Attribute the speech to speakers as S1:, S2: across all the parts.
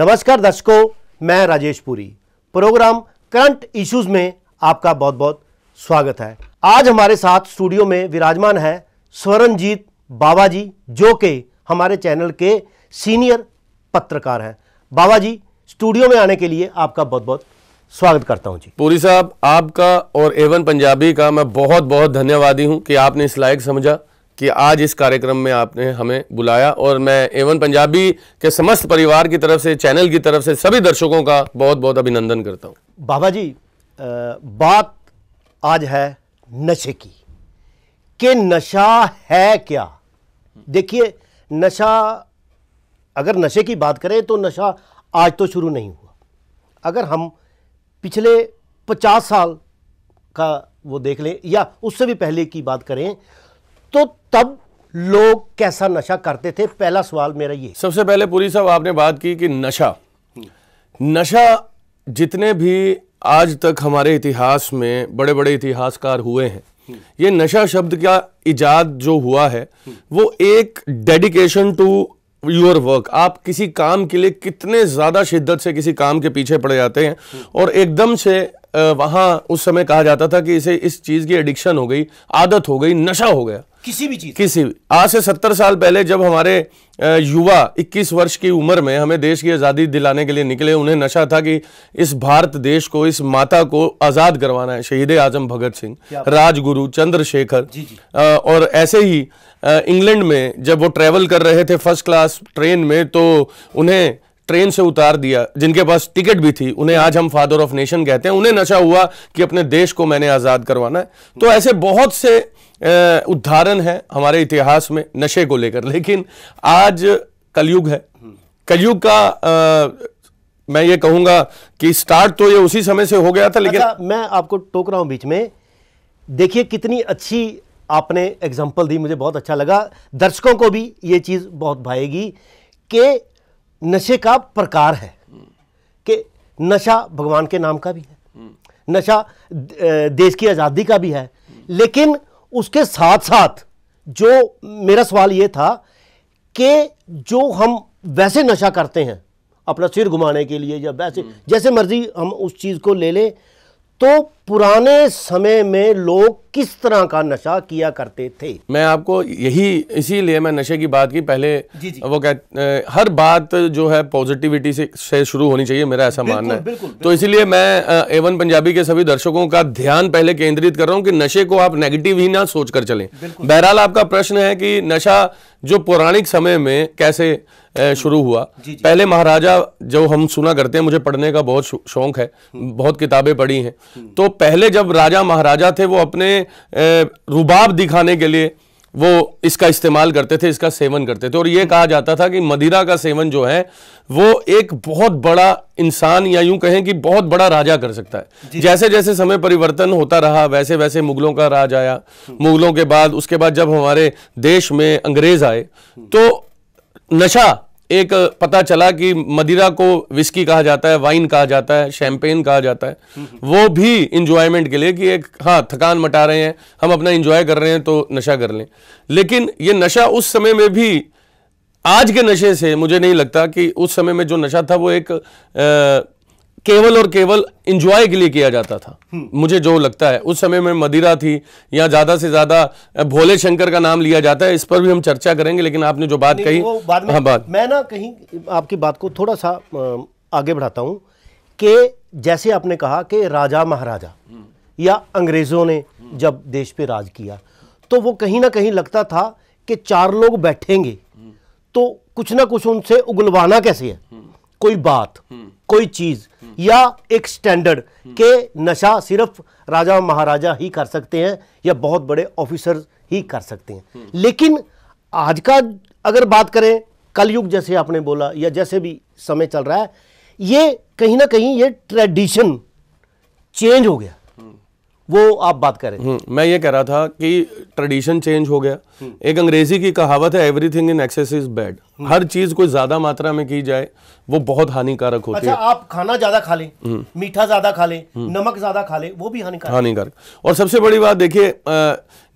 S1: नमस्कार दर्शकों मैं Rajesh Puri programme current issues में आपका बहुत बहुत स्वागत है आज हमारे साथ स्टूडियो में विराजमान है स्वरणजीत बाबा जी जो के हमारे चैनल के सीनियर पत्रकार हैं बाबा जी स्टूडियो में आने के लिए आपका बहुत बहुत स्वागत करता हूं जी
S2: पूरी साहब आपका और एवन पंजाबी का मैं बहुत बहुत धन्यवादी हूं कि आपने इस लायक समझा कि आज इस कार्यक्रम में आपने हमें बुलाया और मैं एवन पंजाबी के समस्त परिवार की तरफ से चैनल की तरफ से सभी दर्शकों का बहुत बहुत अभिनंदन करता हूँ बाबा
S1: जी बात आज है नशे की कि नशा है क्या देखिए नशा अगर नशे की बात करें तो नशा आज तो शुरू नहीं हुआ अगर हम पिछले पचास साल का वो देख लें या उससे भी पहले की बात करें तो तब लोग कैसा नशा करते थे पहला सवाल मेरा ये
S2: सबसे पहले पूरी साहब आपने बात की कि नशा नशा जितने भी आज तक हमारे इतिहास में बड़े बड़े इतिहासकार हुए हैं ये नशा शब्द का इजाद जो हुआ है वो एक डेडिकेशन टू योर वर्क आप किसी काम के लिए कितने ज़्यादा शिद्दत से किसी काम के पीछे पड़ जाते हैं और एकदम से वहां उस समय कहा जाता था कि इसे इस चीज़ की एडिक्शन हो गई आदत हो गई नशा हो गया किसी भी चीज़ किसी भी आज से सत्तर साल पहले जब हमारे युवा 21 वर्ष की उम्र में हमें देश की आज़ादी दिलाने के लिए निकले उन्हें नशा था कि इस भारत देश को इस माता को आज़ाद करवाना है शहीद आजम भगत सिंह राजगुरु चंद्रशेखर और ऐसे ही इंग्लैंड में जब वो ट्रेवल कर रहे थे फर्स्ट क्लास ट्रेन में तो उन्हें ट्रेन से उतार दिया जिनके पास टिकट भी थी उन्हें आज हम फादर ऑफ नेशन कहते हैं उन्हें नशा हुआ कि अपने देश को मैंने आज़ाद करवाना है तो ऐसे बहुत से उदाहरण हैं हमारे इतिहास में नशे को लेकर लेकिन आज कलयुग है कलयुग का आ, मैं ये कहूंगा कि स्टार्ट तो ये उसी समय से हो गया था लेकिन अच्छा,
S1: मैं आपको टोक रहा हूं बीच में देखिए
S2: कितनी अच्छी आपने
S1: एग्जाम्पल दी मुझे बहुत अच्छा लगा दर्शकों को भी ये चीज़ बहुत भाएगी कि नशे का प्रकार है कि नशा भगवान के नाम का भी है नशा देश की आज़ादी का भी है लेकिन उसके साथ साथ जो मेरा सवाल ये था कि जो हम वैसे नशा करते हैं अपना सिर घुमाने के लिए या वैसे जैसे मर्जी हम उस चीज़ को ले लें तो पुराने समय में लोग किस तरह का नशा किया करते थे
S2: मैं आपको यही इसीलिए मैं नशे की बात की पहले जी जी। वो कह हर बात जो है पॉजिटिविटी से, से शुरू होनी चाहिए मेरा ऐसा मानना है बिल्कुल, तो बिल्कुल, तो इसीलिए मैं एवन पंजाबी के सभी दर्शकों का ध्यान पहले केंद्रित कर रहा हूँ कि नशे को आप नेगेटिव ही ना सोच कर चलें बहरहाल आपका प्रश्न है कि नशा जो पौराणिक समय में कैसे शुरू हुआ जी जी। पहले महाराजा जो हम सुना करते हैं मुझे पढ़ने का बहुत शौक है हम्म। बहुत किताबें पढ़ी हैं हम्म। तो पहले जब राजा महाराजा थे वो अपने रुबाब दिखाने के लिए वो इसका इस्तेमाल करते थे इसका सेवन करते थे और ये कहा जाता था कि मदिरा का सेवन जो है वो एक बहुत बड़ा इंसान या यूं कहें कि बहुत बड़ा राजा कर सकता है जैसे जैसे समय परिवर्तन होता रहा वैसे वैसे मुगलों का राज आया मुगलों के बाद उसके बाद जब हमारे देश में अंग्रेज आए तो नशा एक पता चला कि मदिरा को विस्की कहा जाता है वाइन कहा जाता है शैम्पेन कहा जाता है वो भी इंजॉयमेंट के लिए कि एक हाँ थकान मटा रहे हैं हम अपना इंजॉय कर रहे हैं तो नशा कर लें लेकिन ये नशा उस समय में भी आज के नशे से मुझे नहीं लगता कि उस समय में जो नशा था वो एक आ, केवल और केवल इंजॉय के लिए किया जाता था हम्म। मुझे जो लगता है उस समय में मदिरा थी या ज्यादा से ज्यादा भोले शंकर का नाम लिया जाता है इस पर भी हम चर्चा करेंगे लेकिन आपने जो बात कही बाद में, हाँ बात
S1: मैं ना कहीं आपकी बात को थोड़ा सा आगे बढ़ाता हूँ कि जैसे आपने कहा कि राजा महाराजा हम्म। या अंग्रेजों ने हम्म। जब देश पे राज किया तो वो कहीं ना कहीं लगता था कि चार लोग बैठेंगे तो कुछ ना कुछ उनसे उगलवाना कैसे है कोई बात कोई चीज या एक स्टैंडर्ड के नशा सिर्फ राजा महाराजा ही कर सकते हैं या बहुत बड़े ऑफिसर ही कर सकते हैं लेकिन आज का अगर बात करें कलयुग जैसे आपने बोला या जैसे भी समय चल रहा है ये कहीं ना कहीं ये ट्रेडिशन
S2: चेंज हो गया वो आप बात करें हम्म, मैं ये कह रहा था कि ट्रेडिशन चेंज हो गया एक अंग्रेजी की कहावत है everything in excess is bad हर चीज कोई ज्यादा मात्रा में की जाए वो बहुत हानिकारक होती अच्छा, है
S1: आप खाना ज्यादा खा लें हम्म। मीठा ज्यादा खा लें नमक ज्यादा खा लें वो भी हानिकारक
S2: हानिकारक और सबसे बड़ी बात देखिए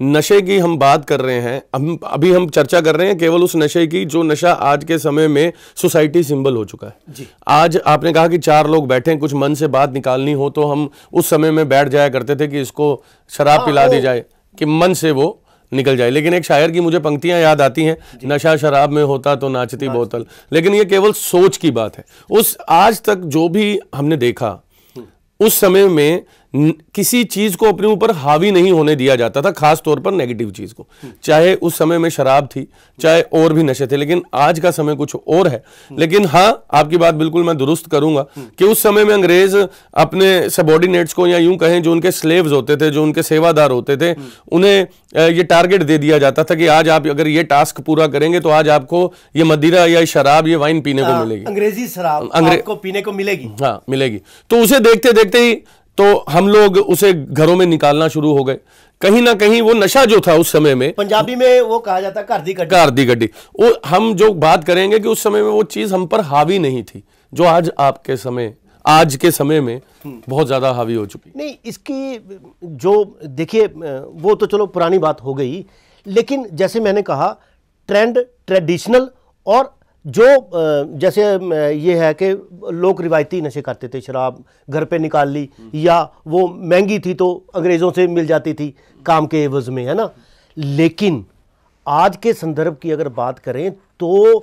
S2: नशे की हम बात कर रहे हैं हम अभी हम चर्चा कर रहे हैं केवल उस नशे की जो नशा आज के समय में सोसाइटी सिंबल हो चुका है जी। आज आपने कहा कि चार लोग बैठे कुछ मन से बात निकालनी हो तो हम उस समय में बैठ जाया करते थे कि इसको शराब हाँ, पिला दी जाए कि मन से वो निकल जाए लेकिन एक शायर की मुझे पंक्तियां याद आती हैं नशा शराब में होता तो नाचती बोतल लेकिन ये केवल सोच की बात है उस आज तक जो भी हमने देखा हम्म। उस समय में किसी चीज़ को अपने ऊपर हावी नहीं होने दिया जाता था खास तौर पर नेगेटिव चीज़ को चाहे उस समय में शराब थी चाहे और भी नशे थे लेकिन आज का समय कुछ और है लेकिन हाँ आपकी बात बिल्कुल मैं दुरुस्त करूंगा कि उस समय में अंग्रेज अपने सबॉर्डिनेट्स को या यूं कहें जो उनके स्लेव्स होते थे जो उनके सेवादार होते थे उन्हें ये टारगेट दे दिया जाता था कि आज आप अगर ये टास्क पूरा करेंगे तो आज आपको ये मदिरा या शराब ये वाइन पीने को मिलेगी
S1: अंग्रेजी शराब अंग्रेज
S2: को पीने को मिलेगी हाँ मिलेगी तो उसे देखते देखते ही तो हम लोग उसे घरों में निकालना शुरू हो गए कहीं ना कहीं वो नशा जो था उस समय में पंजाबी में वो कहा जाता कार दी गड्डी कार दी गड्डी वो हम जो बात करेंगे कि उस समय में वो चीज़ हम पर हावी नहीं थी जो आज आपके समय आज के समय में बहुत ज़्यादा हावी हो चुकी
S1: नहीं इसकी जो देखिए वो तो चलो पुरानी बात हो गई लेकिन जैसे मैंने कहा ट्रेंड ट्रेडिशनल और जो जैसे ये है कि लोग रिवायती नशे करते थे शराब घर पे निकाल ली या वो महंगी थी तो अंग्रेज़ों से मिल जाती थी काम के एवज में है ना लेकिन आज के संदर्भ की अगर बात करें तो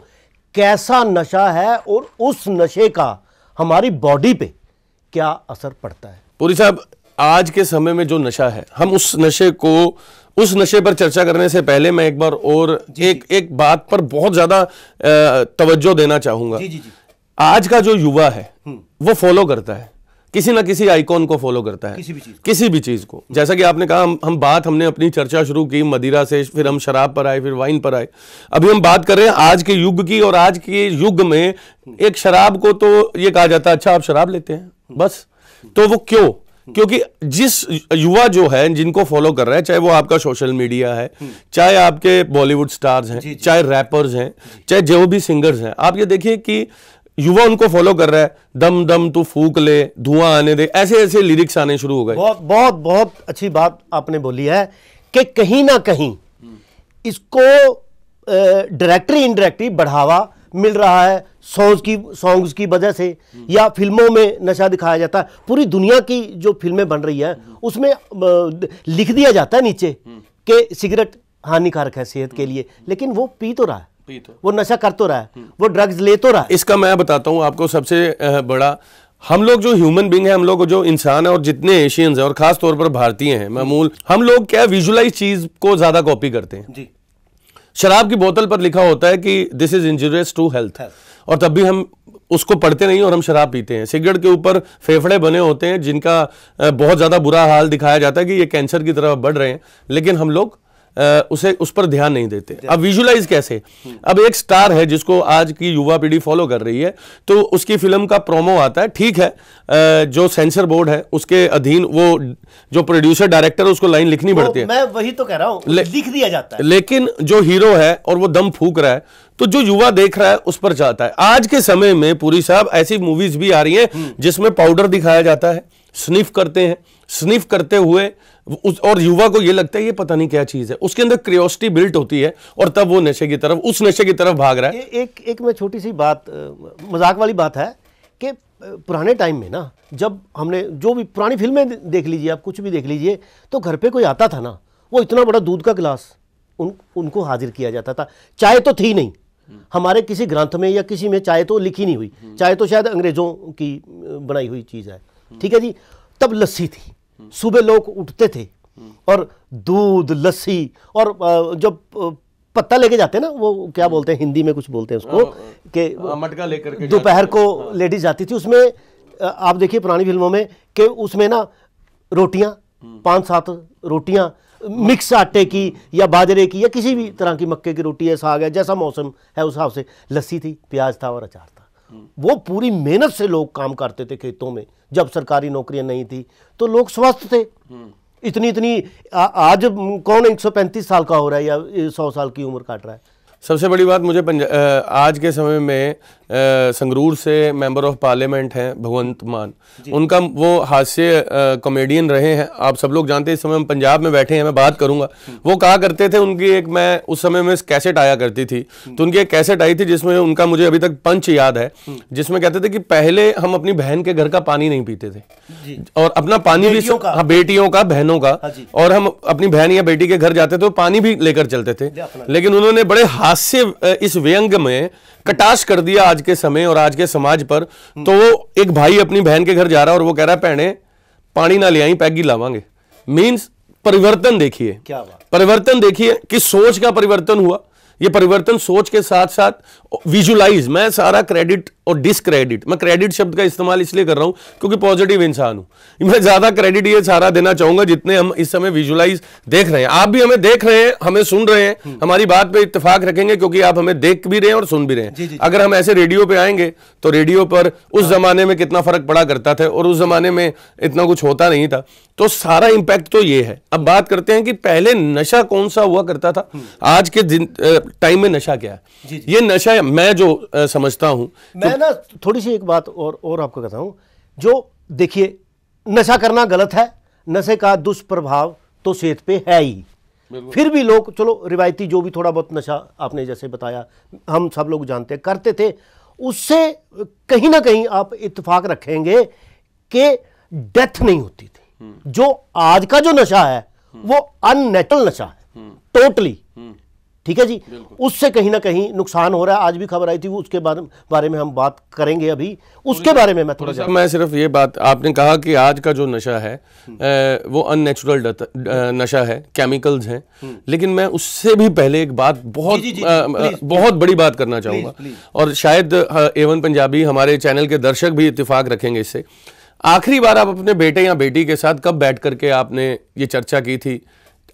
S1: कैसा नशा है और उस नशे का हमारी बॉडी पे क्या असर पड़ता है
S2: पूरी साहब आज के समय में जो नशा है हम उस नशे को उस नशे पर चर्चा करने से पहले मैं एक बार और एक एक बात पर बहुत ज़्यादा तवज्जो देना जी। आज का जो युवा है हम्म। वो फॉलो करता है किसी ना किसी आइकॉन को फॉलो करता है किसी भी चीज़ किसी भी चीज़ को हम्म। जैसा कि आपने कहा हम हम बात हमने अपनी चर्चा शुरू की मदिरा से फिर हम शराब पर आए फिर वाइन पर आए अभी हम बात कर रहे हैं आज के युग की और आज के युग में एक शराब को तो ये कहा जाता है अच्छा आप शराब लेते हैं बस तो वो क्यों क्योंकि जिस युवा जो है जिनको फॉलो कर रहा है चाहे वो आपका सोशल मीडिया है हम्म। चाहे आपके बॉलीवुड स्टार्स हैं चाहे रैपर्स हैं चाहे जो भी सिंगर्स हैं आप ये देखिए कि युवा उनको फॉलो कर रहा है दम दम तू फूक ले धुआं आने दे ऐसे ऐसे लिरिक्स आने शुरू हो गए
S1: बहुत बहुत बहुत अच्छी बात आपने बोली है कि कहीं ना कहीं हम्म। इसको डायरेक्टली इनडायरेक्टली बढ़ावा मिल रहा है सॉन्ग्स की सॉन्ग्स की वजह से या फिल्मों में नशा दिखाया जाता है पूरी दुनिया की जो फिल्में बन रही है उसमें लिख दिया जाता है नीचे कि सिगरेट हानिकारक है सेहत के लिए लेकिन वो पी तो रहा है तो। वो नशा कर तो रहा है
S2: वो ड्रग्स ले तो रहा है इसका मैं बताता हूँ आपको सबसे बड़ा हम लोग जो ह्यूमन बींग है हम लोग जो इंसान है और जितने एशियंस हैं और खास तौर पर भारतीय हैं मामूल हम लोग क्या विजुअलाइज चीज को ज्यादा कॉपी करते हैं जी शराब की बोतल पर लिखा होता है कि this is injurious to health और तब भी हम उसको पढ़ते नहीं और हम शराब पीते हैं सिगरेट के ऊपर फेफड़े बने होते हैं जिनका बहुत ज़्यादा बुरा हाल दिखाया जाता है कि ये कैंसर की तरफ बढ़ रहे हैं लेकिन हम लोग उसे उस पर ध्यान नहीं देते अब विजुलाइज कैसे हम्म। अब एक स्टार है जिसको आज की युवा पीढ़ी फॉलो कर रही है तो उसकी फिल्म का प्रोमो आता है ठीक है जो सेंसर बोर्ड है उसके अधीन वो जो प्रोड्यूसर डायरेक्टर उसको लाइन लिखनी तो पड़ती है मैं
S1: वही तो कह रहा हूं लिख दिया जाता है
S2: लेकिन जो हीरो है और वो दम फूक रहा है तो जो युवा देख रहा है उस पर जाता है आज के समय में पूरी साहब ऐसी मूवीज भी आ रही है हम्म। जिसमें पाउडर दिखाया जाता है स्निफ करते हैं स्निफ करते हुए उस और युवा को ये लगता है ये पता नहीं क्या चीज़ है उसके अंदर क्रियोसिटी बिल्ट होती है और तब वो नशे की तरफ उस नशे की तरफ भाग रहा है
S1: ए, एक एक मैं छोटी सी बात मजाक वाली बात है कि पुराने टाइम में ना जब हमने जो भी पुरानी फिल्में देख लीजिए आप कुछ भी देख लीजिए तो घर पर कोई आता था ना वो इतना बड़ा दूध का गिलास उन उनको हाजिर किया जाता था चाय तो थी नहीं हमारे किसी ग्रंथ में या किसी में चाय तो लिखी नहीं हुई हम्म। चाय तो शायद अंग्रेज़ों की बनाई हुई चीज़ है ठीक है जी तब लस्सी थी सुबह लोग उठते थे और दूध लस्सी और जब पत्ता लेके जाते हैं ना वो क्या हम्म। बोलते हैं हिंदी में कुछ बोलते हैं उसको हाँ, हाँ। कि
S2: हाँ, मटका लेकर दोपहर
S1: को लेडीज जाती थी उसमें आप देखिए पुरानी फिल्मों में कि उसमें ना रोटियां हम्म। पांच सात रोटियां मिक्स आटे की या बाजरे की या किसी भी तरह की मक्के की रोटी है साग है जैसा मौसम है उस हिसाब से लस्सी थी प्याज था और अचार था वो पूरी मेहनत से लोग काम करते थे खेतों में जब सरकारी नौकरियां नहीं थी तो लोग स्वस्थ थे इतनी इतनी आ, आज कौन 135 साल का हो रहा है या 100 साल की उम्र काट रहा है
S2: सबसे बड़ी बात मुझे आज के समय में संगरूर से मेंबर ऑफ पार्लियामेंट हैं भगवंत मान उनका वो हास्य कॉमेडियन रहे हैं आप सब लोग जानते हैं इस समय हम पंजाब में बैठे हैं मैं बात करूंगा हम्म। वो कहा करते थे उनकी एक मैं उस समय में कैसेट आया करती थी हम्म। तो उनकी एक कैसेट आई थी जिसमें उनका मुझे अभी तक पंच याद है हम्म। जिसमें कहते थे कि पहले हम अपनी बहन के घर का पानी नहीं पीते थे और अपना पानी भी हाँ बेटियों का बहनों का हाँ और हम अपनी बहन या बेटी के घर जाते थे तो पानी भी लेकर चलते थे लेकिन उन्होंने बड़े हास्य इस व्यंग में कटाश कर दिया आज के समय और आज के समाज पर तो वो एक भाई अपनी बहन के घर जा रहा है और वो कह रहा है भैने पानी ना ले आई पैगी लावांगे मीन्स परिवर्तन देखिए क्या बात परिवर्तन देखिए कि सोच का परिवर्तन हुआ ये परिवर्तन सोच के साथ साथ विजुलाइज मैं सारा क्रेडिट और डिसक्रेडिट मैं क्रेडिट शब्द का इस्तेमाल इसलिए कर रहा हूं क्योंकि पॉजिटिव इंसान हूं मैं ज़्यादा क्रेडिट ये सारा देना चाहूंगा जितने हम इस समय विजुलाइज देख रहे हैं आप भी हमें देख रहे हैं हमें सुन रहे हैं हम्म। हमारी बात पर इतफाक रखेंगे क्योंकि आप हमें देख भी रहे हैं और सुन भी रहे हैं अगर हम ऐसे रेडियो पर आएंगे तो रेडियो पर उस हाँ। ज़माने में कितना फ़र्क पड़ा करता था और उस ज़माने में इतना कुछ होता नहीं था तो सारा इंपैक्ट तो ये है अब बात करते हैं कि पहले नशा कौन सा हुआ करता था हम्म। आज के दिन टाइम में नशा क्या है ये नशा मैं जो समझता हूं मैं ना थोड़ी सी एक बात और और आपको कहता हूँ जो देखिए नशा करना
S1: गलत है नशे का दुष्प्रभाव तो सेहत पे है ही फिर भी लोग चलो रिवायती जो भी थोड़ा बहुत नशा आपने जैसे बताया हम सब लोग जानते करते थे उससे कहीं ना कहीं आप इतफाक रखेंगे कि डेथ नहीं होती थी हम्म। जो आज का जो नशा है हम्म। वो अननेचुरल नशा है टोटली हम्म। ठीक है जी उससे कहीं ना कहीं नुकसान हो रहा है आज भी खबर आई थी वो उसके बारे बारे में हम बात करेंगे अभी उसके बारे में मैं थोड़ा सा मैं
S2: सिर्फ ये बात आपने कहा कि आज का जो नशा है वो अननेचुरल नशा है केमिकल्स हैं हम्म। लेकिन मैं उससे भी पहले एक बात बहुत बहुत बड़ी बात करना चाहूँगा और शायद एवन पंजाबी हमारे चैनल के दर्शक भी इतफाक रखेंगे इससे आखिरी बार आप अपने बेटे या बेटी के साथ कब बैठ करके आपने ये चर्चा की थी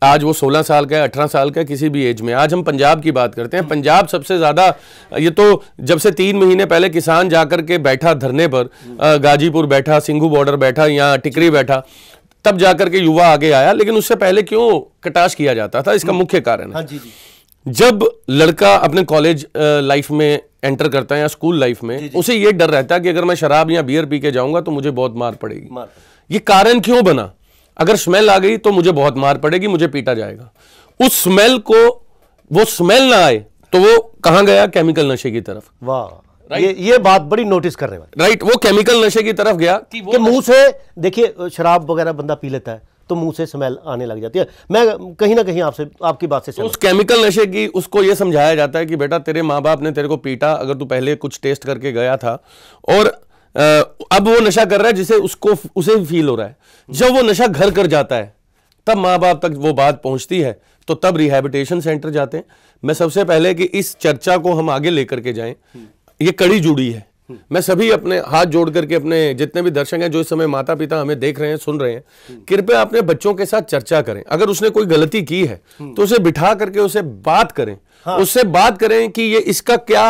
S2: आज वो 16 साल का है 18 साल का किसी भी एज में आज हम पंजाब की बात करते हैं पंजाब सबसे ज़्यादा ये तो जब से तीन महीने पहले किसान जाकर के बैठा धरने पर गाजीपुर बैठा सिंघू बॉर्डर बैठा या टिकरी बैठा तब जाकर के युवा आगे आया लेकिन उससे पहले क्यों कटाश किया जाता था इसका हम्म। मुख्य कारण है हाँ जी जी जब लड़का अपने कॉलेज लाइफ में एंटर करता है या स्कूल लाइफ में जी जी। उसे यह डर रहता है कि अगर मैं शराब या बियर पी के जाऊंगा तो मुझे बहुत मार पड़ेगी मार। ये कारण क्यों बना अगर स्मेल आ गई तो मुझे बहुत मार पड़ेगी मुझे पीटा जाएगा उस स्मेल को वो स्मेल ना आए तो वो कहा गया केमिकल नशे की तरफ वाह ये ये बात बड़ी नोटिस रहे हैं राइट वो केमिकल नशे की तरफ गया कि, कि मुंह से देखिए शराब
S1: वगैरह बंदा पी लेता है तो मुंह से स्मेल आने लग जाती है मैं कहीं ना कहीं आपसे आपकी बात से तो उस केमिकल
S2: नशे की उसको ये समझाया जाता है कि बेटा तेरे माँ बाप ने तेरे को पीटा अगर तू पहले कुछ टेस्ट करके गया था और आ, अब वो नशा कर रहा है जिसे उसको उसे फील हो रहा है जब वो नशा घर कर जाता है तब माँ बाप तक वो बात पहुंचती है तो तब रिहेबिटेशन सेंटर जाते हैं मैं सबसे पहले कि इस चर्चा को हम आगे लेकर के जाएं ये कड़ी जुड़ी है मैं सभी अपने हाथ जोड़ करके अपने जितने भी दर्शक हैं जो इस समय माता पिता हमें देख रहे हैं सुन रहे हैं कृपया अपने बच्चों के साथ चर्चा करें अगर उसने कोई गलती की है तो उसे बिठा करके उसे बात करें हाँ। उससे बात करें कि ये इसका क्या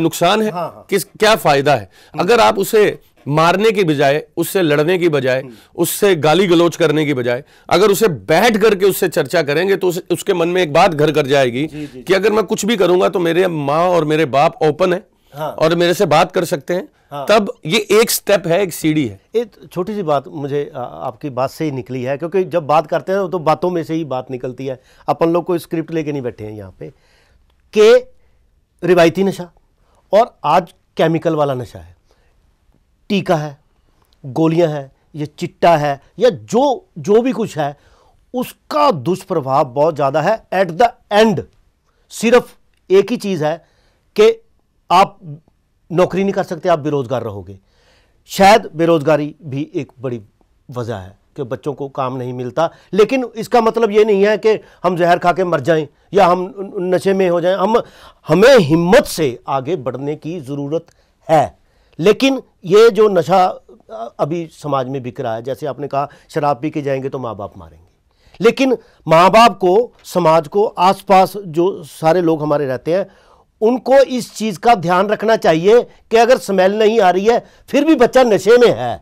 S2: नुकसान है हाँ, हा। किस क्या फायदा है हाँ। अगर आप उसे मारने की बजाय उससे लड़ने की बजाय हम्म। उससे गाली गलोच करने की बजाय अगर उसे बैठ करके उससे चर्चा करेंगे तो उस, उसके मन में एक बात घर कर जाएगी जी, जी, कि अगर मैं कुछ भी करूंगा तो मेरे माँ और मेरे बाप ओपन है हाँ। और मेरे से बात कर सकते हैं हाँ। तब ये एक स्टेप है एक सीढ़ी है
S1: एक छोटी सी बात मुझे आपकी बात से ही निकली है क्योंकि जब बात करते हैं तो बातों में से ही बात निकलती है अपन लोग कोई स्क्रिप्ट लेके नहीं बैठे हैं यहाँ पे के रिवायती नशा और आज केमिकल वाला नशा है टीका है गोलियां हैं या चिट्टा है या जो जो भी कुछ है उसका दुष्प्रभाव बहुत ज़्यादा है एट द एंड सिर्फ एक ही चीज़ है कि आप नौकरी नहीं कर सकते आप बेरोज़गार रहोगे शायद बेरोज़गारी भी एक बड़ी वजह है कि बच्चों को काम नहीं मिलता लेकिन इसका मतलब ये नहीं है कि हम जहर खा के मर जाएं या हम नशे में हो जाएं हम हमें हिम्मत से आगे बढ़ने की ज़रूरत है लेकिन ये जो नशा अभी समाज में बिक रहा है जैसे आपने कहा शराब पी के जाएंगे तो माँ बाप मारेंगे लेकिन माँ बाप को समाज को आसपास जो सारे लोग हमारे रहते हैं उनको इस चीज़ का ध्यान रखना चाहिए कि
S2: अगर स्मेल नहीं आ रही है फिर भी बच्चा नशे में है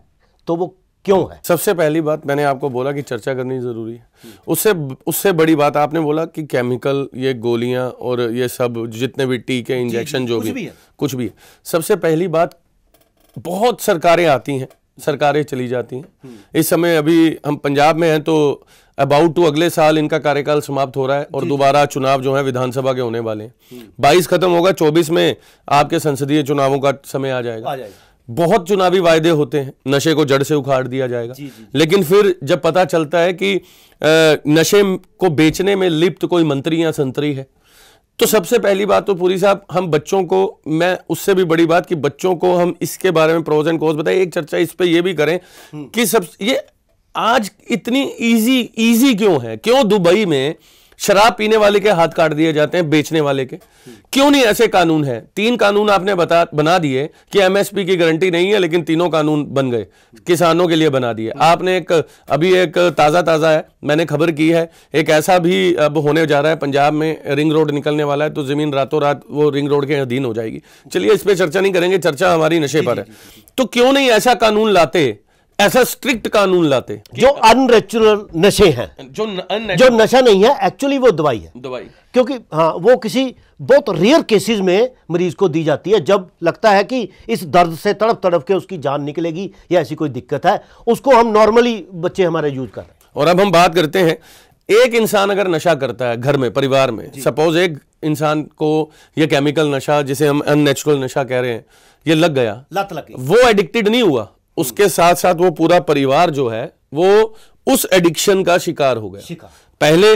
S2: तो वो क्यों है सबसे पहली बात मैंने आपको बोला कि चर्चा करनी ज़रूरी है उससे उससे बड़ी बात आपने बोला कि केमिकल ये गोलियां और ये सब जितने भी टीके इंजेक्शन जो भी, भी है। कुछ भी है सबसे पहली बात बहुत सरकारें आती हैं सरकारें चली जाती हैं हम्म। इस समय अभी हम पंजाब में हैं तो अबाउट टू अगले साल इनका कार्यकाल समाप्त हो रहा है और दोबारा चुनाव जो है विधानसभा के होने वाले हैं हम्म। बाईस खत्म होगा चौबीस में आपके संसदीय चुनावों का समय आ जाएगा, आ जाएगा। बहुत चुनावी वायदे होते हैं नशे को जड़ से उखाड़ दिया जाएगा जी, जी, लेकिन फिर जब पता चलता है कि नशे को बेचने में लिप्त कोई मंत्री या संतरी है तो सबसे पहली बात तो पूरी साहब हम बच्चों को मैं उससे भी बड़ी बात कि बच्चों को हम इसके बारे में प्रोज एंड कोज बताए एक चर्चा इस पर यह भी करें हम्म। कि सब ये आज इतनी इजी इजी क्यों है क्यों दुबई में शराब पीने वाले के हाथ काट दिए जाते हैं बेचने वाले के क्यों नहीं ऐसे कानून है तीन कानून आपने बता बना दिए कि एमएसपी की गारंटी नहीं है लेकिन तीनों कानून बन गए किसानों के लिए बना दिए आपने एक अभी एक ताज़ा ताज़ा है मैंने खबर की है एक ऐसा भी अब होने जा रहा है पंजाब में रिंग रोड निकलने वाला है तो ज़मीन रातों रात वो रिंग रोड के अधीन हो जाएगी चलिए इस पर चर्चा नहीं करेंगे चर्चा हमारी नशे पर है तो क्यों नहीं ऐसा कानून लाते ऐसा स्ट्रिक्ट कानून लाते जो अनरेचुरल नशे हैं जो न, जो नशा नहीं है एक्चुअली वो दवाई है दवाई
S1: क्योंकि हाँ वो किसी बहुत रेयर केसेस में मरीज को दी जाती है जब लगता है कि इस दर्द से तड़प तड़प के उसकी जान निकलेगी या ऐसी कोई दिक्कत है उसको हम नॉर्मली
S2: बच्चे हमारे यूज कर रहे हैं और अब हम बात करते हैं एक इंसान अगर नशा करता है घर में परिवार में सपोज एक इंसान को यह केमिकल नशा जिसे हम अननेचुरल नशा कह रहे हैं ये लग गया लत लग वो एडिक्टेड नहीं हुआ उसके साथ साथ वो पूरा परिवार जो है वो उस एडिक्शन का शिकार हो गया शिकार। पहले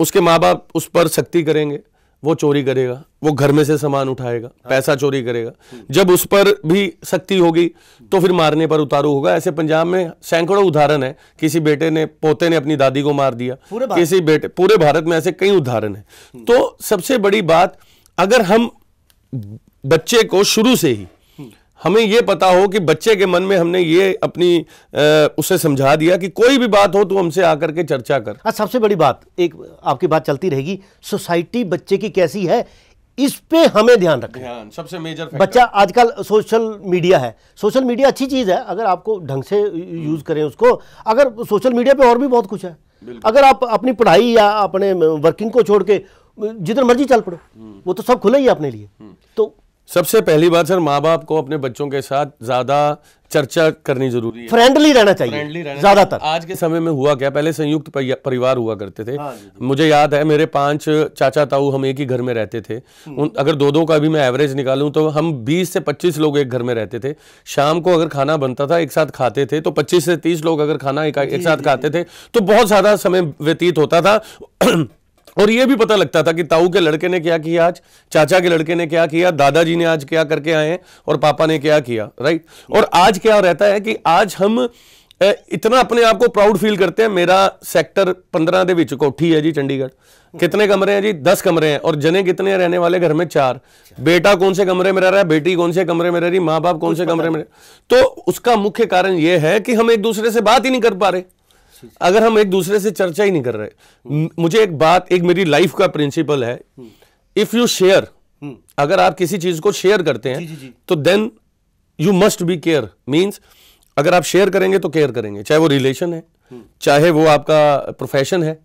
S2: उसके माँ बाप उस पर सख्ती करेंगे वो चोरी करेगा वो घर में से सामान उठाएगा हाँ। पैसा चोरी करेगा जब उस पर भी सख्ती होगी तो फिर मारने पर उतारू होगा ऐसे पंजाब में सैकड़ों उदाहरण है किसी बेटे ने पोते ने अपनी दादी को मार दिया किसी बेटे पूरे भारत में ऐसे कई उदाहरण है तो सबसे बड़ी बात अगर हम बच्चे को शुरू से ही हमें ये पता हो कि बच्चे के मन में हमने ये अपनी आ, उसे समझा दिया कि कोई भी बात हो तो हमसे आकर के चर्चा कर आ, सबसे बड़ी बात एक आपकी बात चलती रहेगी
S1: सोसाइटी बच्चे की कैसी है इस पे हमें ध्यान रखना
S2: सबसे मेजर बच्चा
S1: आजकल सोशल मीडिया है सोशल मीडिया अच्छी चीज़ है अगर आपको ढंग से यूज़ हम्म। करें उसको अगर सोशल मीडिया पे और भी बहुत कुछ है अगर आप अपनी पढ़ाई या अपने वर्किंग को छोड़ के जितना मर्जी चल पड़ो हम्म। वो तो सब खुला ही है अपने लिए हम्म।
S2: सबसे पहली बात सर माँ बाप को अपने बच्चों के साथ ज्यादा चर्चा करनी जरूरी है फ्रेंडली रहना चाहिए ज्यादातर आज के समय में हुआ क्या पहले संयुक्त परिवार हुआ करते थे हाँ मुझे याद है मेरे पांच चाचा ताऊ हम एक ही घर में रहते थे हम्म। उन अगर दो दो का भी मैं एवरेज निकालूं तो हम 20 से 25 लोग एक घर में रहते थे शाम को अगर खाना बनता था एक साथ खाते थे तो 25 से 30 लोग अगर खाना एक, एक साथ खाते थे तो बहुत ज्यादा समय व्यतीत होता था और यह भी पता लगता था कि ताऊ के लड़के ने क्या किया आज चाचा के लड़के ने क्या किया दादाजी ने आज क्या करके आए हैं और पापा ने क्या किया राइट और आज क्या रहता है कि आज हम इतना अपने आप को प्राउड फील करते हैं मेरा सेक्टर पंद्रह कोठी है जी चंडीगढ़ कितने कमरे हैं जी दस कमरे हैं और जने कितने रहने वाले घर में चार बेटा कौन से कमरे में रह रहा है बेटी कौन से कमरे में रह रही माँ बाप कौन से कमरे में तो उसका मुख्य कारण यह है कि हम एक दूसरे से बात ही नहीं कर पा रहे अगर हम एक दूसरे से चर्चा ही नहीं कर रहे हम्म। मुझे एक बात एक मेरी लाइफ का प्रिंसिपल है इफ यू शेयर अगर आप किसी चीज को शेयर करते हैं जी, जी, जी. तो then you must be care means अगर आप शेयर करेंगे तो केयर करेंगे चाहे वो रिलेशन है हम्म। चाहे वो आपका प्रोफेशन है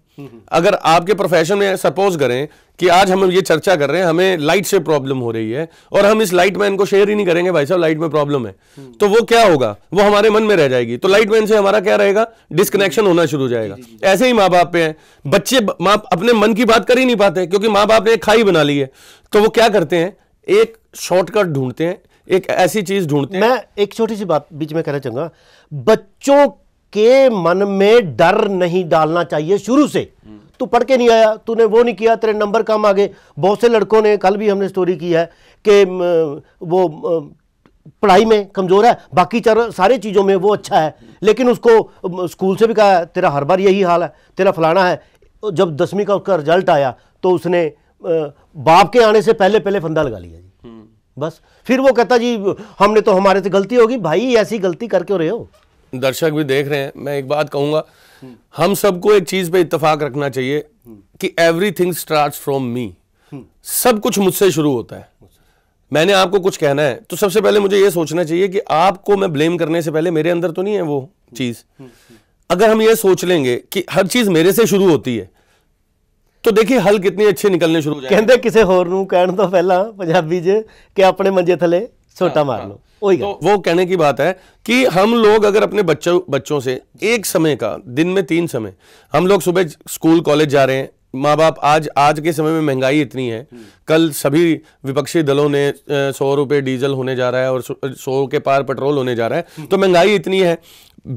S2: अगर आपके प्रोफेशन में सपोज करें कि आज हम ये चर्चा कर रहे हैं हमें लाइट से प्रॉब्लम हो रही है और हम इस लाइट मैन को शेयर ही नहीं करेंगे भाई साहब लाइट में प्रॉब्लम है तो वो क्या होगा वो हमारे मन में रह जाएगी तो लाइट मैन से हमारा क्या रहेगा डिस्कनेक्शन होना शुरू हो जाएगा ऐसे ही माँ बाप पे हैं बच्चे माँ अपने मन की बात कर ही नहीं पाते क्योंकि माँ बाप ने एक खाई बना ली है तो वो क्या करते हैं एक शॉर्टकट ढूंढते हैं एक ऐसी चीज ढूंढते हैं मैं एक छोटी सी बात बीच में कहना चाहूंगा बच्चों के मन
S1: में डर नहीं डालना चाहिए शुरू से तू पढ़ के नहीं आया तूने वो नहीं किया तेरे नंबर कम आ गए बहुत से लड़कों ने कल भी हमने स्टोरी की है कि वो पढ़ाई में कमज़ोर है बाकी चार सारे चीज़ों में वो अच्छा है लेकिन उसको स्कूल से भी कहा है तेरा हर बार यही हाल है तेरा फलाना है जब दसवीं का उसका रिजल्ट आया तो उसने बाप के आने से पहले पहले फंदा लगा लिया जी हम्म। बस फिर वो कहता जी हमने तो हमारे से गलती होगी भाई ऐसी गलती करके रहे हो
S2: दर्शक भी देख रहे हैं मैं एक बात कहूंगा हम सबको एक चीज़ पे इतफाक रखना चाहिए कि everything start from me सब कुछ मुझसे शुरू होता है मैंने आपको कुछ कहना है तो सबसे पहले मुझे यह सोचना चाहिए कि आपको मैं ब्लेम करने से पहले मेरे अंदर तो नहीं है वो चीज़ अगर हम ये सोच लेंगे कि हर चीज़ मेरे से शुरू होती है तो देखिए हल कितनी अच्छे निकलने शुरू कहते किसी होर
S1: ਕਿਸੇ ਹੋਰ ਨੂੰ ਕਹਿਣ ਤੋਂ ਪਹਿਲਾਂ ਪੰਜਾਬੀ 'ਚ छोटा हाँ, मार लो
S2: हाँ। वही तो वो कहने की बात है कि हम लोग अगर अपने बच्चों बच्चों से एक समय का दिन में तीन समय हम लोग सुबह स्कूल कॉलेज जा रहे हैं माँ बाप आज आज के समय में महंगाई इतनी है हम्म। कल सभी विपक्षी दलों ने सौ रुपए डीजल होने जा रहा है और सौ के पार पेट्रोल होने जा रहा है हम्म। तो महंगाई इतनी है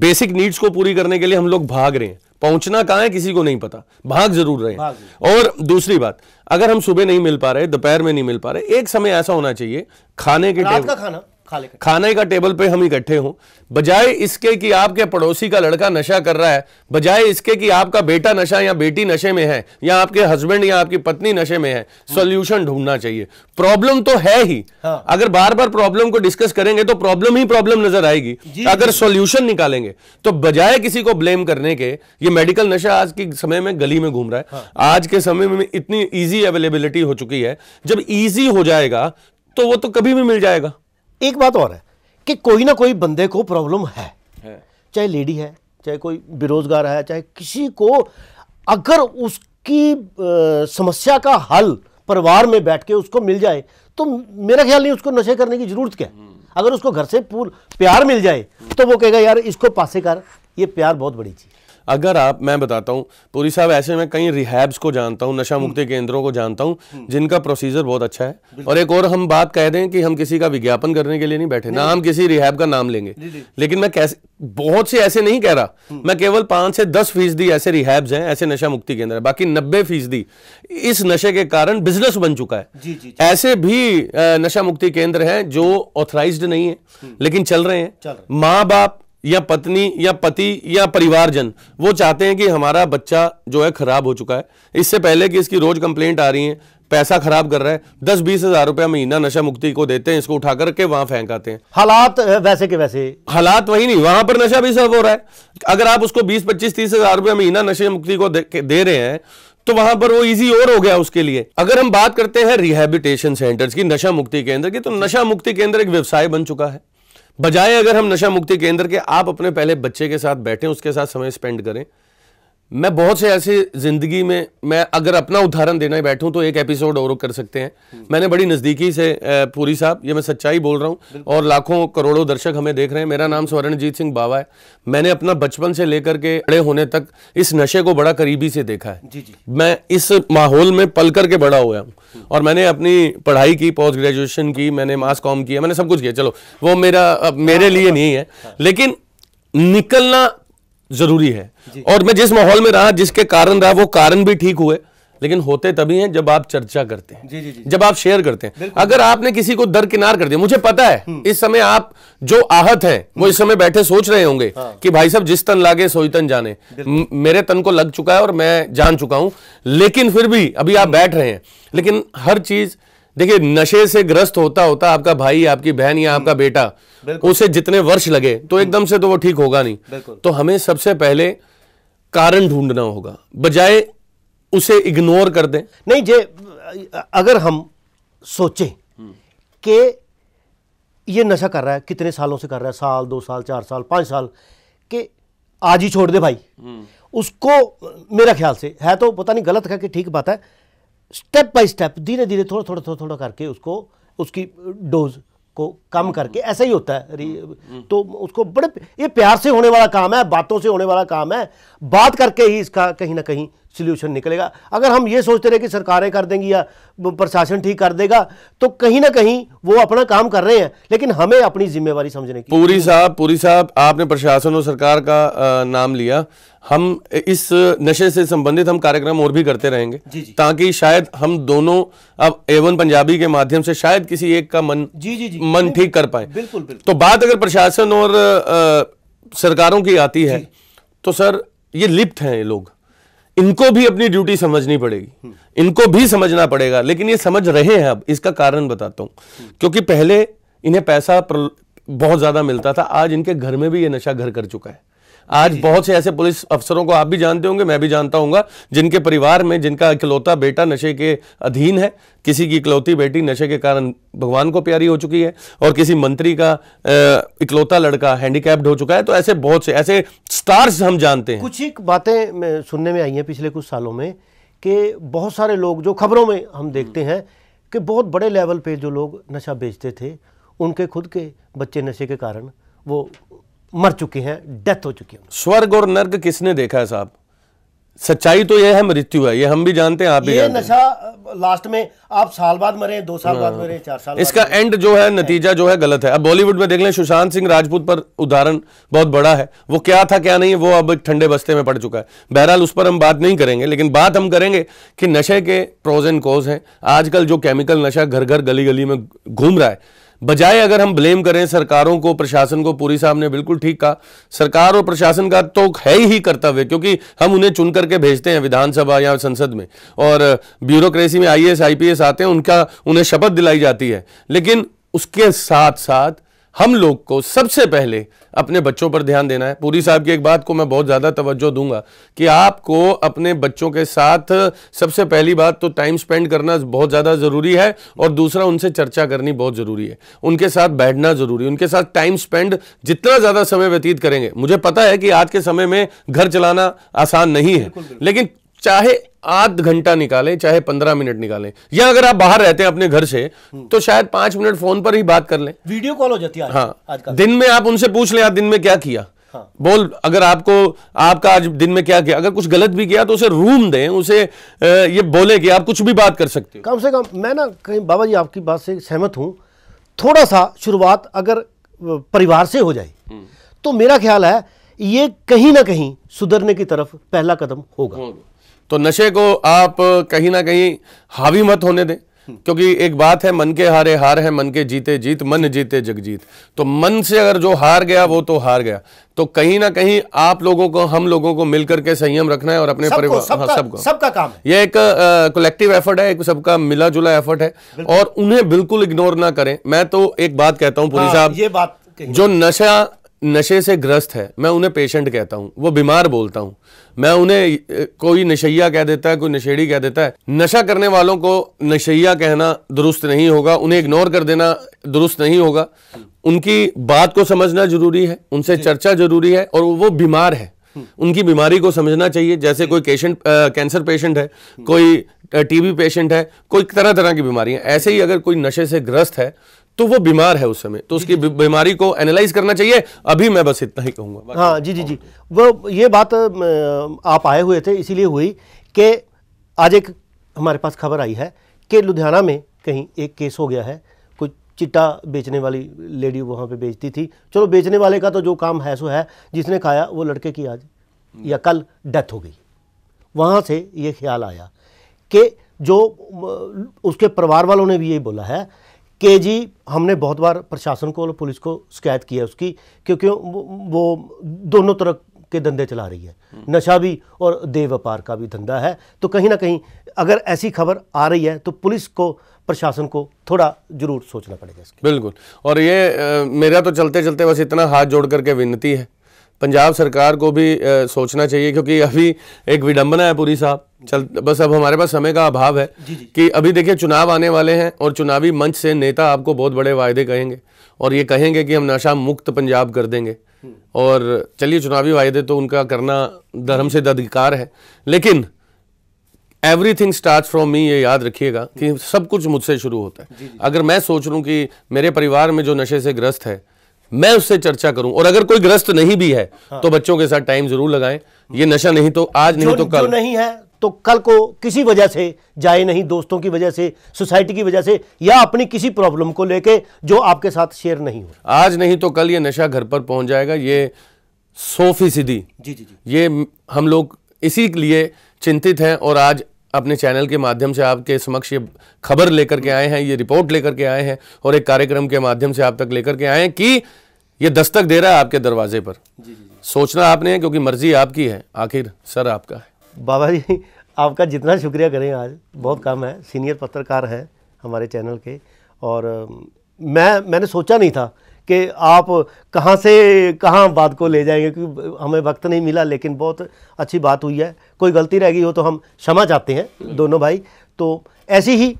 S2: बेसिक नीड्स को पूरी करने के लिए हम लोग भाग रहे हैं पहुंचना कहाँ है किसी को नहीं पता भाग जरूर रहे भाग और दूसरी बात अगर हम सुबह नहीं मिल पा रहे दोपहर में नहीं मिल पा रहे एक समय ऐसा होना चाहिए खाने के टाइम का खाना खाने का टेबल पे हम इकट्ठे हों बजाय इसके कि आपके पड़ोसी का लड़का नशा कर रहा है बजाय इसके कि आपका बेटा नशा या बेटी नशे में है या आपके हस्बैंड या आपकी पत्नी नशे में है सोल्यूशन ढूंढना चाहिए प्रॉब्लम तो है ही हाँ। अगर बार बार प्रॉब्लम को डिस्कस करेंगे तो प्रॉब्लम ही प्रॉब्लम नजर आएगी अगर सोल्यूशन निकालेंगे तो बजाय किसी को ब्लेम करने के ये मेडिकल नशा आज के समय में गली में घूम रहा है हाँ। आज के समय में इतनी ईजी अवेलेबिलिटी हो चुकी है जब ईजी हो जाएगा तो वो तो कभी भी मिल जाएगा एक बात और है कि कोई ना कोई बंदे को प्रॉब्लम है, है। चाहे लेडी है
S1: चाहे कोई बेरोजगार है चाहे किसी को अगर उसकी आ, समस्या का हल परिवार में बैठ के उसको मिल जाए तो मेरा ख्याल नहीं उसको नशे करने की जरूरत क्या है हम्म। अगर उसको घर से पूर
S2: प्यार मिल जाए
S1: तो वो कहेगा यार इसको पासे कर ये प्यार बहुत बड़ी चीज़
S2: अगर आप मैं बताता हूँ पुरी साहब ऐसे में कई रिहैब्स को जानता हूँ नशा मुक्ति केंद्रों को जानता हूँ हम्म। जिनका प्रोसीजर बहुत अच्छा है और एक और हम बात कह दें कि हम किसी का विज्ञापन करने के लिए नहीं बैठे ना हम किसी रिहैब का नाम लेंगे लेकिन मैं कैसे बहुत से ऐसे नहीं कह रहा हम्म। मैं केवल पांच से दस फीसदी ऐसे रिहैब्स हैं ऐसे नशा मुक्ति केंद्र है बाकी नब्बे फीसदी इस नशे के कारण बिजनेस बन चुका है जी, जी, जी। ऐसे भी नशा मुक्ति केंद्र हैं जो ऑथराइज्ड नहीं है हम्म। लेकिन चल रहे हैं माँ बाप या पत्नी या पति या परिवारजन वो चाहते हैं कि हमारा बच्चा जो है ख़राब हो चुका है इससे पहले कि इसकी रोज़ कंप्लेंट आ रही है पैसा खराब कर रहा है दस बीस हजार रुपया महीना नशा मुक्ति को देते हैं इसको उठा करके वहां फेंक आते हैं
S1: हालात वैसे के वैसे
S2: हालात वही नहीं वहां पर नशा भी सर्व हो रहा है अगर आप उसको बीस पच्चीस तीस हजार रुपया महीना नशे मुक्ति को दे, दे रहे हैं तो वहां पर वो इजी और हो गया उसके लिए अगर हम बात करते हैं रिहेबिटेशन सेंटर्स की नशा मुक्ति केंद्र की तो नशा मुक्ति केंद्र एक व्यवसाय बन चुका है बजाय अगर हम नशा मुक्ति केंद्र के आप अपने पहले बच्चे के साथ बैठें उसके साथ समय स्पेंड करें मैं बहुत से ऐसे ज़िंदगी में मैं अगर अपना उदाहरण देना बैठूं तो एक एपिसोड और कर सकते हैं मैंने बड़ी नज़दीकी से पूरी साहब ये मैं सच्चाई बोल रहा हूं और लाखों करोड़ों दर्शक हमें देख रहे हैं मेरा नाम स्वर्णजीत सिंह बाबा है मैंने अपना बचपन से लेकर के बड़े होने तक इस नशे को बड़ा करीबी से देखा है जी जी मैं इस माहौल में पल करके बड़ा हुआ हूँ और मैंने अपनी पढ़ाई की पोस्ट ग्रेजुएशन की मैंने मास कॉम किया मैंने सब कुछ किया चलो वो मेरा मेरे हाँ, लिए हाँ। नहीं है लेकिन निकलना जरूरी है और मैं जिस माहौल में रहा जिसके कारण रहा वो कारण भी ठीक हुए लेकिन होते तभी हैं जब आप चर्चा करते हैं जी जी जी जब आप शेयर करते हैं अगर आपने किसी को दरकिनार कर दिया मुझे पता है हम्म। इस समय आप जो आहत हैं वो इस समय बैठे सोच रहे होंगे हाँ। कि भाई साहब जिस तन लागे सोई तन जाने मेरे तन को लग चुका है और मैं जान चुका हूं लेकिन फिर भी अभी आप हम्म। बैठ रहे हैं लेकिन हर चीज़ देखिए नशे से ग्रस्त होता होता आपका भाई आपकी बहन या आपका हम्म। बेटा उसे जितने वर्ष लगे तो हम्म। एकदम से तो वो ठीक होगा नहीं तो हमें सबसे पहले कारण ढूंढना होगा बजाय उसे इग्नोर कर दें नहीं जे अगर हम सोचें हम्म। कि ये नशा
S1: कर रहा है कितने सालों से कर रहा है साल दो साल चार साल पांच साल के आज ही छोड़ दे भाई उसको मेरा ख्याल से है तो पता नहीं गलत है कि ठीक बात है स्टेप बाय स्टेप धीरे धीरे थोड़ा थोड़ा थोड़ा थोड़ा करके उसको उसकी डोज को कम हम्म। करके ऐसा ही होता है हम्म। हम्म। तो उसको बड़े ये प्यार से होने वाला काम है बातों से होने वाला काम है बात करके ही इसका कहीं ना कहीं सोल्यूशन निकलेगा अगर हम ये सोचते रहे कि सरकारें कर देंगी या प्रशासन ठीक कर देगा तो कहीं ना कहीं वो अपना काम कर रहे हैं लेकिन हमें अपनी जिम्मेवारी समझने
S2: की पूरी साहब पूरी साहब आपने प्रशासन और सरकार का नाम लिया हम इस नशे से संबंधित हम कार्यक्रम और भी करते रहेंगे ताकि शायद हम दोनों अब एवन पंजाबी के माध्यम से शायद किसी एक का मन जी जी जी मन ठीक कर पाए बिल्कुल बिल्कुल तो बात अगर प्रशासन और आ, सरकारों की आती है तो सर ये लिप्त हैं ये लोग इनको भी अपनी ड्यूटी समझनी पड़ेगी इनको भी समझना पड़ेगा लेकिन ये समझ रहे हैं अब इसका कारण बताता हूं क्योंकि पहले इन्हें पैसा बहुत ज़्यादा मिलता था आज इनके घर में भी ये नशा घर कर चुका है आज बहुत से ऐसे पुलिस अफसरों को आप भी जानते होंगे मैं भी जानता हूँ जिनके परिवार में जिनका इकलौता बेटा नशे के अधीन है किसी की इकलौती बेटी नशे के कारण भगवान को प्यारी हो चुकी है और किसी मंत्री का इकलौता लड़का हैंडीकैप्ड हो चुका है तो ऐसे बहुत से ऐसे स्टार्स हम जानते हैं
S1: कुछ एक बातें सुनने में आई हैं पिछले कुछ सालों में कि बहुत सारे लोग जो खबरों में हम देखते हम्म। हैं कि बहुत बड़े लेवल पे जो लोग नशा बेचते थे उनके खुद के बच्चे नशे के कारण वो मर चुके हैं डेथ हो चुकी
S2: है स्वर्ग और नर्क किसने देखा है साहब सच्चाई तो यह है मृत्यु है ये हम भी जानते हैं आप भी ये जानते
S1: नशा हैं। लास्ट में आप साल बाद मरे दो साल बाद मरे हाँ। चार साल इसका
S2: एंड जो है नतीजा जो है गलत है अब बॉलीवुड में देख लें सुशांत सिंह राजपूत पर उदाहरण बहुत बड़ा है वो क्या था क्या नहीं वो अब ठंडे बस्ते में पड़ चुका है बहरहाल उस पर हम बात नहीं करेंगे लेकिन बात हम करेंगे कि नशे के प्रोज एंड कॉज है आजकल जो केमिकल नशा घर घर गली गली में घूम रहा है बजाय अगर हम ब्लेम करें सरकारों को प्रशासन को पूरी साहब ने बिल्कुल ठीक कहा सरकार और प्रशासन का तो है ही कर्तव्य क्योंकि हम उन्हें चुन करके भेजते हैं विधानसभा या संसद में और ब्यूरोक्रेसी में आईएएस आईपीएस आते हैं उनका उन्हें शपथ दिलाई जाती है लेकिन उसके साथ साथ हम लोग को सबसे पहले अपने बच्चों पर ध्यान देना है पूरी साहब की एक बात को मैं बहुत ज़्यादा तवज्जो दूंगा कि आपको अपने बच्चों के साथ सबसे पहली बात तो टाइम स्पेंड करना बहुत ज़्यादा ज़रूरी है और दूसरा उनसे चर्चा करनी बहुत ज़रूरी है उनके साथ बैठना ज़रूरी उनके साथ टाइम स्पेंड जितना ज़्यादा समय व्यतीत करेंगे मुझे पता है कि आज के समय में घर चलाना आसान नहीं है लेकिन चाहे आध घंटा निकालें चाहे पंद्रह मिनट निकालें या अगर आप बाहर रहते हैं अपने घर से हम्म। तो शायद पांच मिनट फोन पर ही बात कर लें वीडियो कॉल हो जाती है हाँ दिन में आप उनसे पूछ लें आप दिन में क्या किया हाँ। बोल अगर आपको आपका आज दिन में क्या किया अगर कुछ गलत भी किया तो उसे रूम दें उसे ये बोले कि आप कुछ भी बात कर सकते
S1: हो कम से कम मैं ना कहीं बाबा जी आपकी बात से सहमत हूँ थोड़ा सा शुरुआत अगर
S2: परिवार से हो जाए
S1: हम्म। तो मेरा ख्याल है ये कहीं ना कहीं सुधरने की तरफ पहला कदम होगा, होगा।
S2: तो नशे को आप कहीं ना कहीं हावी मत होने दें क्योंकि एक बात है मन के हारे हार है मन के जीते जीत मन जीते जग जीत तो मन से अगर जो हार गया वो तो हार गया तो कहीं ना कहीं आप लोगों को हम लोगों को मिलकर के संयम रखना है और अपने परिवार हाँ, सबका हाँ, सबको सबका काम है ये एक कलेक्टिव एफर्ट है एक सबका मिला जुला एफर्ट है और उन्हें बिल्कुल इग्नोर ना करें मैं तो एक बात कहता हूं पुरी हाँ, साहब ये बात जो नशा नशे से ग्रस्त है मैं उन्हें पेशेंट कहता हूँ वो बीमार बोलता हूँ मैं उन्हें कोई नशैया कह देता है कोई नशेड़ी कह देता है नशा करने वालों को नशैया कहना दुरुस्त नहीं होगा उन्हें इग्नोर कर देना दुरुस्त नहीं होगा उनकी बात को समझना जरूरी है उनसे चर्चा जरूरी है और वो बीमार है उनकी बीमारी को समझना चाहिए जैसे कोई पेशेंट कैंसर पेशेंट है कोई टीबी पेशेंट है कोई तरह तरह की बीमारियां ऐसे ही अगर कोई नशे से ग्रस्त है तो वो बीमार है उस समय तो उसकी बीमारी को एनालाइज करना चाहिए अभी मैं बस इतना ही कहूँगा
S1: हाँ जी जी जी वो ये बात आप आए हुए थे इसीलिए हुई कि आज एक हमारे पास खबर आई है कि लुधियाना में कहीं एक केस हो गया है कुछ चिट्टा बेचने वाली लेडी वहाँ पे बेचती थी चलो बेचने वाले का तो जो काम है सो है जिसने खाया वो लड़के की आज हम्म। या कल डेथ हो गई वहाँ से ये ख्याल आया कि जो उसके परिवार वालों ने भी यही बोला है जी हमने बहुत बार प्रशासन को और पुलिस को शिकायत की है उसकी क्योंकि वो दोनों तरफ के धंधे चला रही है हम्म। नशा भी और देह व्यापार का भी धंधा है तो कहीं ना कहीं अगर ऐसी खबर आ रही है तो पुलिस को प्रशासन को थोड़ा जरूर सोचना पड़ेगा
S2: बिल्कुल और ये आ, मेरा तो चलते चलते बस इतना हाथ जोड़ करके विनती है पंजाब सरकार को भी आ, सोचना चाहिए क्योंकि अभी एक विडंबना है पूरी साहब चल बस अब हमारे पास समय का अभाव है जी जी। कि अभी देखिए चुनाव आने वाले हैं और चुनावी मंच से नेता आपको बहुत बड़े वायदे कहेंगे और ये कहेंगे कि हम नशा मुक्त पंजाब कर देंगे और चलिए चुनावी वायदे तो उनका करना धर्म से अधिकार है लेकिन everything start from me ये याद रखिएगा कि सब कुछ मुझसे शुरू होता है अगर मैं सोच लूँ कि मेरे परिवार में जो नशे से ग्रस्त है मैं उससे चर्चा करूं और अगर कोई ग्रस्त नहीं भी है हाँ। तो बच्चों के साथ टाइम जरूर लगाएं ये नशा नहीं तो आज नहीं तो कल
S1: नहीं है तो कल को किसी वजह से जाए नहीं दोस्तों की वजह से सोसाइटी की वजह से या अपनी किसी प्रॉब्लम को लेके जो आपके साथ शेयर नहीं हो
S2: आज नहीं तो कल ये नशा घर पर पहुंच जाएगा ये सौ फीसदी जी जी जी ये हम लोग इसी के लिए चिंतित हैं और आज अपने चैनल के माध्यम से आपके समक्ष ये खबर लेकर के आए हैं ये रिपोर्ट लेकर के आए हैं और एक कार्यक्रम के माध्यम से आप तक लेकर के आए हैं कि ये दस्तक दे रहा है आपके दरवाजे पर जी, जी, जी। सोचना आपने है क्योंकि मर्जी आपकी है आखिर सर आपका है
S1: बाबा जी आपका जितना शुक्रिया करें आज बहुत कम है सीनियर पत्रकार हैं हमारे चैनल के और मैं मैंने सोचा नहीं था कि आप कहाँ से कहाँ बात को ले जाएंगे क्योंकि हमें वक्त नहीं मिला लेकिन बहुत अच्छी बात हुई है कोई गलती रह गई हो तो हम क्षमा चाहते हैं दोनों भाई तो ऐसी ही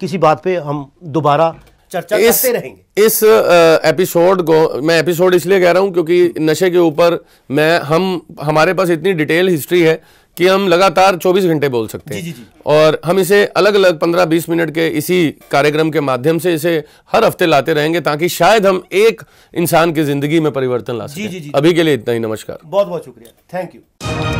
S1: किसी बात पे हम दोबारा
S2: चर्चा इस, करते रहेंगे इस एपिसोड को मैं एपिसोड इसलिए कह रहा हूं क्योंकि नशे के ऊपर मैं हम हमारे पास इतनी डिटेल हिस्ट्री है कि हम लगातार 24 घंटे बोल सकते हैं जी, जी, जी। और हम इसे अलग अलग 15-20 मिनट के इसी कार्यक्रम के माध्यम से इसे हर हफ्ते लाते रहेंगे ताकि शायद हम एक इंसान की जिंदगी में परिवर्तन ला सकें अभी के लिए इतना ही नमस्कार
S1: बहुत बहुत शुक्रिया थैंक यू